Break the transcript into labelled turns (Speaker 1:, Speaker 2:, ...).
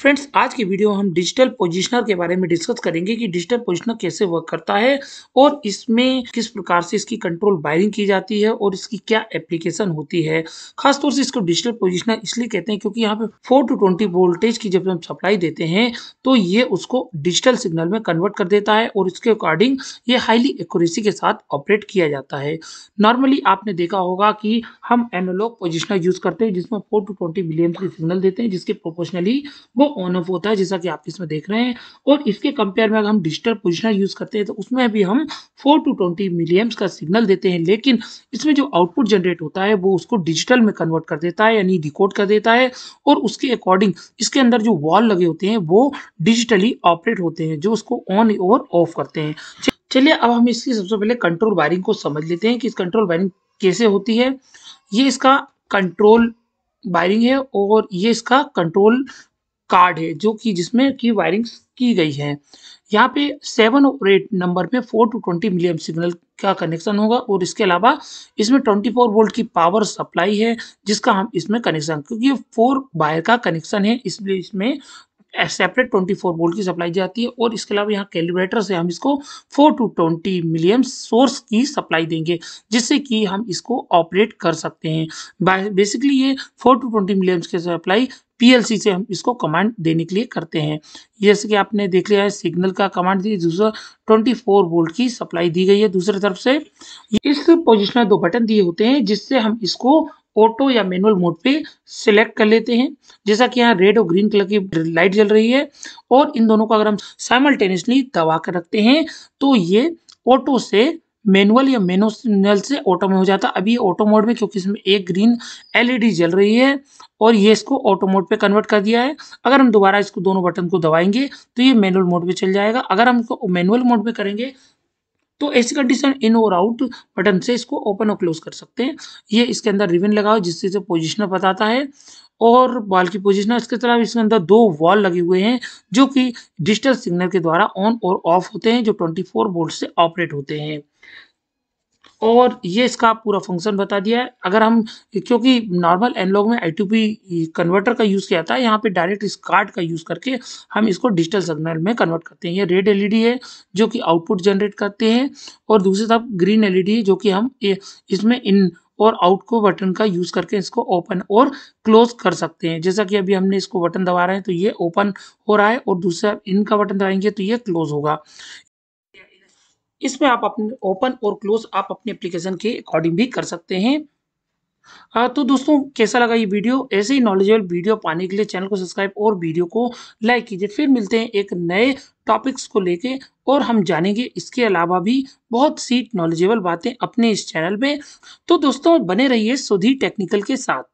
Speaker 1: friends आज की video हम डिजिटल पोजिशनर के बारे में डिस्कस करेंगे कि डिजिटल पोजिशनर कैसे वर्क करता है और इसमें किस प्रकार से इसकी कंट्रोल बायरिंग की जाती है और इसकी क्या एप्लीकेशन होती है खासतौर से इसको डिजिटल पोजिशनर इसलिए कहते हैं क्योंकि यहाँ पे फोर टू ट्वेंटी वोल्टेज की जब हम सप्लाई देते हैं तो ये उसको डिजिटल सिग्नल में कन्वर्ट कर देता है और इसके अकॉर्डिंग ये हाईली एक्यूरेसी के साथ ऑपरेट किया जाता है नॉर्मली आपने देखा होगा कि हम एनोलॉग पोजिशनर यूज करते हैं जिसमें फोर टू ट्वेंटी मिलियम की सिग्नल देते हैं जिसके प्रोपोर्शनली वो ऑन ऑफ होता है जैसा कि आप इसमें देख रहे हैं और इसके कंपेयर में अगर हम डिजिटल पोजिशनर यूज़ करते हैं तो उसमें भी हम फोर टू ट्वेंटी मिलियम्स का सिग्नल देते हैं लेकिन इसमें जो आउटपुट जनरेट होता है वो उसको डिजिटल में कन्वर्ट कर देता है यानी रिकॉर्ड कर देता है और उसके अकॉर्डिंग इसके अंदर जो वॉल लगे होते हैं वो डिजिटली ऑपरेट होते हैं जो उसको ऑन और ऑफ करते हैं चलिए अब हम इसकी सबसे पहले कंट्रोल वायरिंग को समझ लेते हैं कि इस कंट्रोल वायरिंग कैसे होती है ये इसका कंट्रोल वायरिंग है और ये इसका कंट्रोल कार्ड है जो कि जिसमें की वायरिंग की गई है यहाँ पे सेवन और एट नंबर में four to twenty milliamp signal का कनेक्शन होगा और इसके अलावा इसमें ट्वेंटी फोर वोल्ट की पावर सप्लाई है जिसका हम इसमें कनेक्शन क्योंकि फोर वायर का कनेक्शन है इसलिए इसमें सेपरेट ट्वेंटी फोर वोल्ट की सप्लाई जाती है और इसके अलावा यहाँ कैलकुलेटर से हम इसको four to twenty milliamp source की सप्लाई देंगे जिससे कि हम इसको ऑपरेट कर सकते हैं बेसिकली ये फोर टू ट्वेंटी मिलियम्स की सप्लाई पीएलसी से हम इसको कमांड देने के लिए करते हैं जैसे कि आपने देख लिया है सिग्नल का कमांड दी दूसरा 24 वोल्ट की सप्लाई दी गई है दूसरी तरफ से इस पोजिशन में दो बटन दिए होते हैं जिससे हम इसको ऑटो या मैनुअल मोड पे सिलेक्ट कर लेते हैं जैसा कि यहाँ रेड और ग्रीन कलर की लाइट जल रही है और इन दोनों को अगर हम साइमल्टेनियसली दबा कर रखते हैं तो ये ऑटो से मैनुअल या मैनुअल से ऑटो में हो जाता अभी ऑटो मोड में क्योंकि इसमें एक ग्रीन एलईडी जल रही है और ये इसको ऑटो मोड पे कन्वर्ट कर दिया है अगर हम दोबारा इसको दोनों बटन को दबाएंगे तो ये मैनुअल मोड पे चल जाएगा अगर हम इसको मैनुअल मोड में करेंगे तो ऐसी कंडीशन इन और आउट बटन से इसको ओपन और क्लोज कर सकते हैं ये इसके अंदर रिबन लगा हुआ जिससे इसे पोजिशनर बताता है और बॉल की पोजिशनर इसके तरह इसके अंदर दो वॉल लगे हुए हैं जो कि डिजिटल सिग्नल के द्वारा ऑन और ऑफ होते हैं जो 24 वोल्ट से ऑपरेट होते हैं और ये इसका पूरा फंक्शन बता दिया है अगर हम क्योंकि नॉर्मल एनलॉग में आई कन्वर्टर का यूज़ किया था यहाँ पे डायरेक्ट इस कार्ड का यूज़ करके हम इसको डिजिटल सिग्नल में कन्वर्ट करते हैं ये रेड एलईडी e है जो कि आउटपुट जनरेट करते हैं और दूसरी तरफ ग्रीन एलईडी e है जो कि हम इसमें इन और आउट को बटन का यूज़ करके इसको ओपन और क्लोज कर सकते हैं जैसा कि अभी हमने इसको बटन दबा रहे हैं तो ये ओपन हो रहा है और दूसरा इन का बटन दबाएंगे तो ये क्लोज होगा इसमें आप अपने ओपन और क्लोज आप अपने एप्लीकेशन के अकॉर्डिंग भी कर सकते हैं आ, तो दोस्तों कैसा लगा ये वीडियो ऐसे ही नॉलेजेबल वीडियो पाने के लिए चैनल को सब्सक्राइब और वीडियो को लाइक कीजिए फिर मिलते हैं एक नए टॉपिक्स को लेके और हम जानेंगे इसके अलावा भी बहुत सी नॉलेजेबल बातें अपने इस चैनल में तो दोस्तों बने रहिए सुधी टेक्निकल के साथ